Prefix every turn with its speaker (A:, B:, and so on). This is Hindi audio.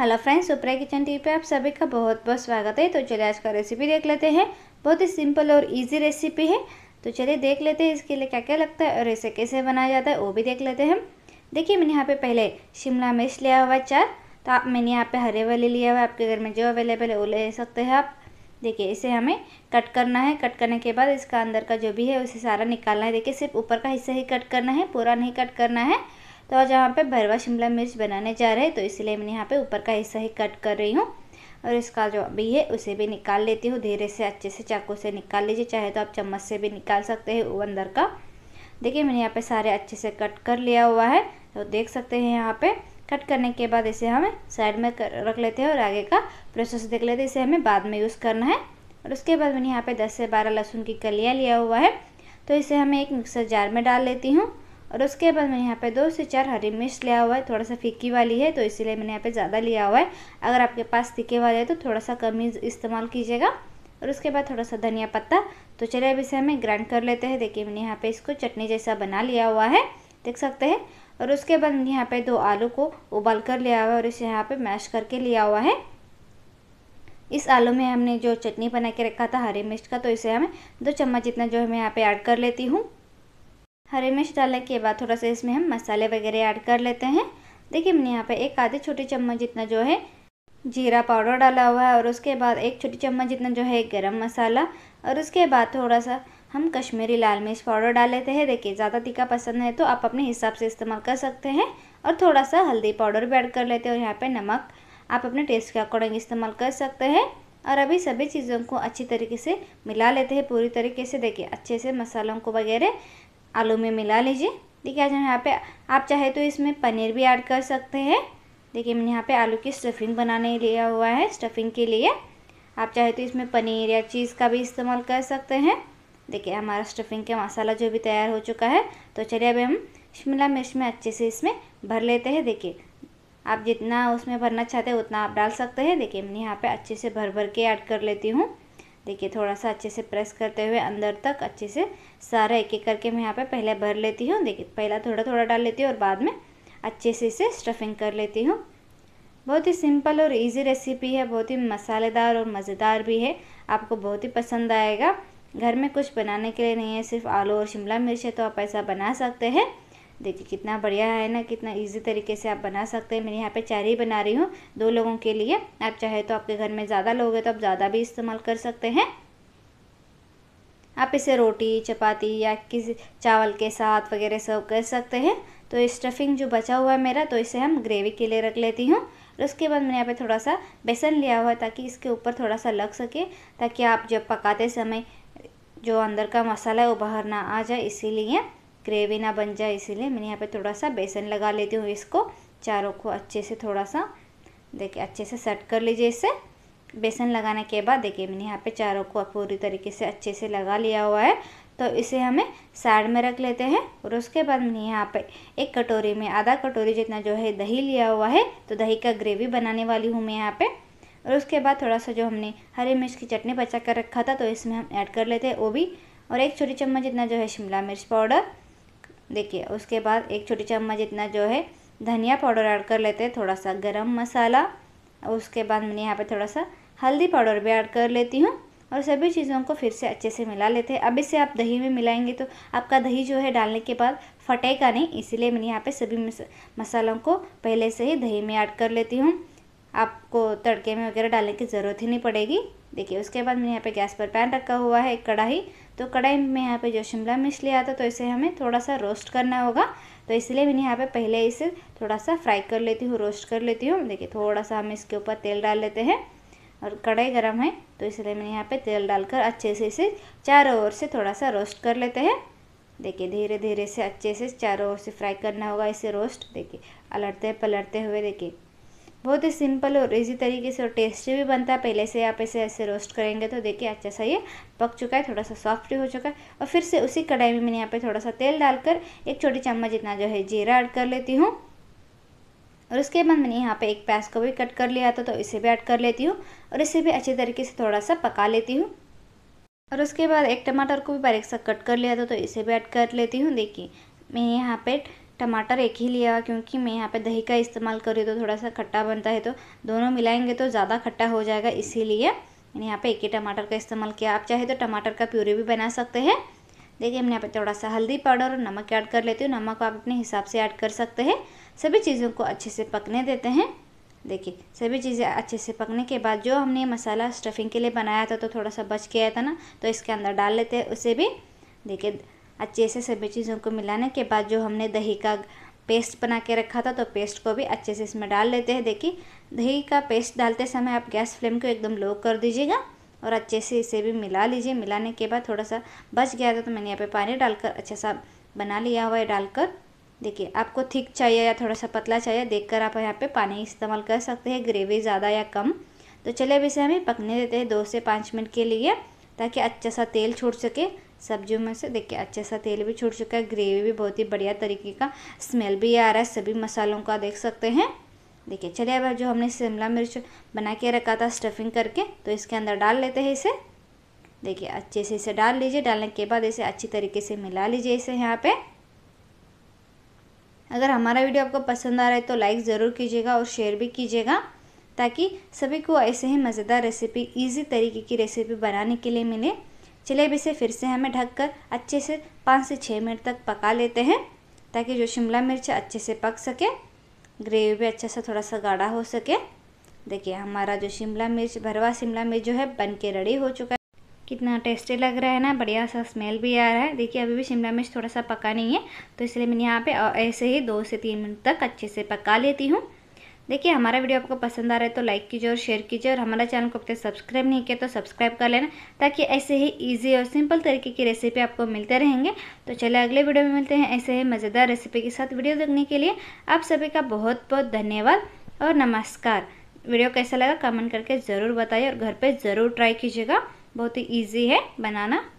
A: हेलो फ्रेंड्स सुप्रा किचन टी पे आप सभी का बहुत बहुत स्वागत है तो चलिए आज का रेसिपी देख लेते हैं बहुत ही सिंपल और इजी रेसिपी है तो चलिए देख लेते हैं इसके लिए क्या क्या लगता है और इसे कैसे बनाया जाता है वो भी देख लेते हैं देखिए मैंने यहाँ पे पहले शिमला मिर्च लिया हुआ चार तो आप मैंने यहाँ पर हरे वाले लिया हुआ आपके घर में जो अवेलेबल है वो ले सकते हैं आप देखिए इसे हमें कट करना है कट करने के बाद इसका अंदर का जो भी है उसे सारा निकालना है देखिए सिर्फ ऊपर का हिस्सा ही कट करना है पूरा नहीं कट करना है तो आज यहाँ पे भरवा शिमला मिर्च बनाने जा रहे हैं तो इसलिए मैंने यहाँ पे ऊपर का हिस्सा ही कट कर रही हूँ और इसका जो अभी है उसे भी निकाल लेती हूँ धीरे से अच्छे से चाकू से निकाल लीजिए चाहे तो आप चम्मच से भी निकाल सकते हैं अंदर का देखिए मैंने यहाँ पे सारे अच्छे से कट कर लिया हुआ है तो देख सकते हैं यहाँ पे कट करने के बाद इसे हमें साइड में रख लेते हैं और आगे का प्रोसेस देख लेते हैं इसे हमें बाद में यूज़ करना है और उसके बाद मैंने यहाँ पे 10 से 12 लहसुन की कलियाँ लिया हुआ है तो इसे हमें एक मिक्सर जार में डाल लेती हूँ और उसके बाद मैंने यहाँ पे दो से चार हरी मिर्च लिया हुआ है थोड़ा सा फीकी वाली है तो इसीलिए मैंने यहाँ पे ज़्यादा लिया हुआ है अगर आपके पास फीके वाले हैं तो थोड़ा सा कम ही इस्तेमाल कीजिएगा और उसके बाद थोड़ा सा धनिया पत्ता तो चलिए अब इसे हमें ग्राइंड कर लेते हैं देखिए मैंने यहाँ पर इसको चटनी जैसा बना लिया हुआ है देख सकते हैं और उसके बाद मैंने यहाँ पे दो आलू को उबाल कर लिया हुआ है और इसे यहाँ पर मैश करके लिया हुआ है इस आलू में हमने जो चटनी बना के रखा था हरी मिर्च का तो इसे हमें दो चम्मच जितना जो है मैं यहाँ पे ऐड कर लेती हूँ हरी मिर्च डालने के बाद थोड़ा सा इसमें हम मसाले वगैरह ऐड कर लेते हैं देखिए मैंने यहाँ पे एक आधे छोटी चम्मच जितना जो है जीरा पाउडर डाला हुआ है और उसके बाद एक छोटी चम्मच जितना जो है गरम मसाला और उसके बाद थोड़ा सा हम कश्मीरी लाल मिर्च पाउडर डाल लेते हैं देखिए ज़्यादा तीखा पसंद है तो आप अपने हिसाब से इस्तेमाल कर सकते हैं और थोड़ा सा हल्दी पाउडर भी ऐड कर लेते हैं और यहाँ पे नमक आप अपने टेस्ट के अकॉर्डिंग इस्तेमाल कर सकते हैं और अभी सभी चीज़ों को अच्छी तरीके से मिला लेते हैं पूरी तरीके से देखिए अच्छे से मसालों को वगैरह आलू में मिला लीजिए देखिए आज हम यहाँ पे आप चाहे तो इसमें पनीर भी ऐड कर सकते हैं देखिए मैंने यहाँ पे आलू की स्टफिंग बनाने लिया हुआ है स्टफिंग के लिए आप चाहे तो इसमें पनीर या चीज़ का भी इस्तेमाल कर सकते हैं देखिए हमारा स्टफिंग का मसाला जो भी तैयार हो चुका है तो चलिए अब हम शिमला मिर्च में अच्छे से इसमें भर लेते हैं देखिए आप जितना उसमें भरना चाहते हैं उतना आप डाल सकते हैं देखिए मैंने यहाँ पे अच्छे से भर भर के ऐड कर लेती हूँ देखिए थोड़ा सा अच्छे से प्रेस करते हुए अंदर तक अच्छे से सारा एक एक करके मैं यहाँ पे पहले भर लेती हूँ देखिए पहला थोड़ा थोड़ा डाल लेती हूँ और बाद में अच्छे से इसे स्टफिंग कर लेती हूँ बहुत ही सिंपल और इजी रेसिपी है बहुत ही मसालेदार और मज़ेदार भी है आपको बहुत ही पसंद आएगा घर में कुछ बनाने के लिए नहीं है सिर्फ आलू और शिमला मिर्च है तो आप ऐसा बना सकते हैं देखिए कितना बढ़िया है ना कितना इजी तरीके से आप बना सकते हैं मैंने यहाँ पे चार ही बना रही हूँ दो लोगों के लिए आप चाहे तो आपके घर में ज़्यादा लोग हैं तो आप ज़्यादा भी इस्तेमाल कर सकते हैं आप इसे रोटी चपाती या किसी चावल के साथ वगैरह सर्व कर सकते हैं तो स्टफिंग जो बचा हुआ है मेरा तो इसे हम ग्रेवी के लिए रख लेती हूँ और उसके बाद मैंने यहाँ पे थोड़ा सा बेसन लिया हुआ है ताकि इसके ऊपर थोड़ा सा लग सके ताकि आप जब पकाते समय जो अंदर का मसाला है वो बाहर ना आ जाए इसीलिए ग्रेवी ना बन जाए इसीलिए मैंने यहाँ पे थोड़ा सा बेसन लगा लेती हूँ इसको चारों को अच्छे से थोड़ा सा देखिए अच्छे से सेट कर लीजिए इसे बेसन लगाने के बाद देखिए मैंने यहाँ पे चारों को पूरी तरीके से अच्छे से लगा लिया हुआ है तो इसे हमें साइड में रख लेते हैं और उसके बाद मैंने यहाँ पे एक कटोरी में आधा कटोरी जितना जो है दही लिया हुआ है तो दही का ग्रेवी बनाने वाली हूँ मैं यहाँ पे और उसके बाद थोड़ा सा जो हमने हरी मिर्च की चटनी बचा कर रखा था तो इसमें हम ऐड कर लेते हैं वो भी और एक छोटी चम्मच जितना जो है शिमला मिर्च पाउडर देखिए उसके बाद एक छोटी चम्मच इतना जो है धनिया पाउडर ऐड कर लेते हैं थोड़ा सा गरम मसाला उसके बाद मैंने यहाँ पे थोड़ा सा हल्दी पाउडर भी ऐड कर लेती हूँ और सभी चीज़ों को फिर से अच्छे से मिला लेते हैं अब इसे आप दही में मिलाएंगे तो आपका दही जो है डालने के बाद फटेगा नहीं इसीलिए मैंने यहाँ पे सभी मसालों को पहले से ही दही में ऐड कर लेती हूँ आपको तड़के में वगैरह डालने की ज़रूरत ही नहीं पड़ेगी देखिए उसके बाद मैंने यहाँ पे गैस पर पैन रखा हुआ है एक कढ़ाई तो कढ़ाई में यहाँ पे जो शिमला मिर्च लिया था तो इसे हमें थोड़ा सा रोस्ट करना होगा तो इसलिए मैंने यहाँ पे पहले इसे थोड़ा सा फ्राई कर लेती हूँ रोस्ट कर लेती हूँ देखिए थोड़ा सा हम इसके ऊपर तेल डाल लेते हैं और कढ़ाई गर्म है तो इसलिए मैंने यहाँ पर तेल डालकर अच्छे से इसे चारों ओर से थोड़ा सा रोस्ट कर लेते हैं देखिए धीरे धीरे से अच्छे से चारों ओर से फ्राई करना होगा इसे रोस्ट देखिए अलटते पलटते हुए देखिए बहुत ही सिंपल और इजी तरीके से और टेस्टी भी बनता है पहले से आप इसे ऐसे रोस्ट करेंगे तो देखिए अच्छा सा ये पक चुका है थोड़ा सा सॉफ्ट भी हो चुका है और फिर से उसी कढ़ाई में मैंने यहाँ पे थोड़ा सा तेल डालकर एक छोटी चम्मच इतना जो है जीरा ऐड कर लेती हूँ और उसके बाद मैंने यहाँ पे एक प्याज को भी कट कर लिया था तो इसे भी ऐड कर लेती हूँ और इसे भी अच्छे तरीके से थोड़ा सा पका लेती हूँ और उसके बाद एक टमाटर को भी बारीक सा कट कर लिया था तो इसे भी ऐड कर लेती हूँ देखिए मैं यहाँ पे टमाटर एक ही लिया क्योंकि मैं यहाँ पे दही का इस्तेमाल कर रही हूँ तो थोड़ा सा खट्टा बनता है तो दोनों मिलाएंगे तो ज़्यादा खट्टा हो जाएगा इसीलिए मैंने यहाँ पे एक ही टमाटर का इस्तेमाल किया आप चाहे तो टमाटर का प्यूरी भी बना सकते हैं देखिए हमने यहाँ पे थोड़ा सा हल्दी पाउडर और नमक ऐड कर लेती हूँ नमक आप अपने हिसाब से ऐड कर सकते हैं सभी चीज़ों को अच्छे से पकने देते हैं देखिए सभी चीज़ें अच्छे से पकने के बाद जो हमने मसाला स्टफिंग के लिए बनाया था तो थोड़ा सा बच गया था ना तो इसके अंदर डाल लेते हैं उसे भी देखिए अच्छे से सभी चीज़ों को मिलाने के बाद जो हमने दही का पेस्ट बना के रखा था तो पेस्ट को भी अच्छे से इसमें डाल लेते हैं देखिए दही का पेस्ट डालते समय आप गैस फ्लेम को एकदम लो कर दीजिएगा और अच्छे से इसे भी मिला लीजिए मिलाने के बाद थोड़ा सा बच गया था तो मैंने यहाँ पे पानी डालकर अच्छा सा बना लिया हुआ है डालकर देखिए आपको थिक चाहिए या थोड़ा सा पतला चाहिए देखकर आप यहाँ पे पानी इस्तेमाल कर सकते हैं ग्रेवी ज़्यादा या कम तो चलिए अब इसे हमें पकने देते हैं दो से पाँच मिनट के लिए ताकि अच्छा सा तेल छूट सके सब्जियों में से देखिए अच्छे सा तेल भी छूट चुका है ग्रेवी भी बहुत ही बढ़िया तरीके का स्मेल भी आ रहा है सभी मसालों का देख सकते हैं देखिए चलिए अब जो हमने शिमला मिर्च बना के रखा था स्टफिंग करके तो इसके अंदर डाल लेते हैं इसे देखिए अच्छे से इसे डाल लीजिए डालने के बाद इसे अच्छी तरीके से मिला लीजिए इसे यहाँ पे अगर हमारा वीडियो आपको पसंद आ रहा है तो लाइक ज़रूर कीजिएगा और शेयर भी कीजिएगा ताकि सभी को ऐसे ही मज़ेदार रेसिपी इजी तरीके की रेसिपी बनाने के लिए मिले जलेब इसे फिर से हमें ढककर अच्छे से पाँच से छः मिनट तक पका लेते हैं ताकि जो शिमला मिर्च अच्छे से पक सके ग्रेवी भी अच्छा सा थोड़ा सा गाढ़ा हो सके देखिए हमारा जो शिमला मिर्च भरवा शिमला मिर्च जो है बन के रेडी हो चुका है कितना टेस्टी लग रहा है ना बढ़िया सा स्मेल भी आ रहा है देखिए अभी भी शिमला मिर्च थोड़ा सा पका नहीं है तो इसलिए मैंने यहाँ पे ऐसे ही दो से तीन मिनट तक अच्छे से पका लेती हूँ देखिए हमारा वीडियो आपको पसंद आ रहा है तो लाइक कीजिए और शेयर कीजिए और हमारा चैनल को अब तक सब्सक्राइब नहीं किया तो सब्सक्राइब कर लेना ताकि ऐसे ही ईजी और सिंपल तरीके की रेसिपी आपको मिलते रहेंगे तो चले अगले वीडियो में मिलते हैं ऐसे ही मज़ेदार रेसिपी के साथ वीडियो देखने के लिए आप सभी का बहुत बहुत धन्यवाद और नमस्कार वीडियो कैसा लगा कमेंट करके ज़रूर बताइए और घर पर ज़रूर ट्राई कीजिएगा बहुत ही ईजी है बनाना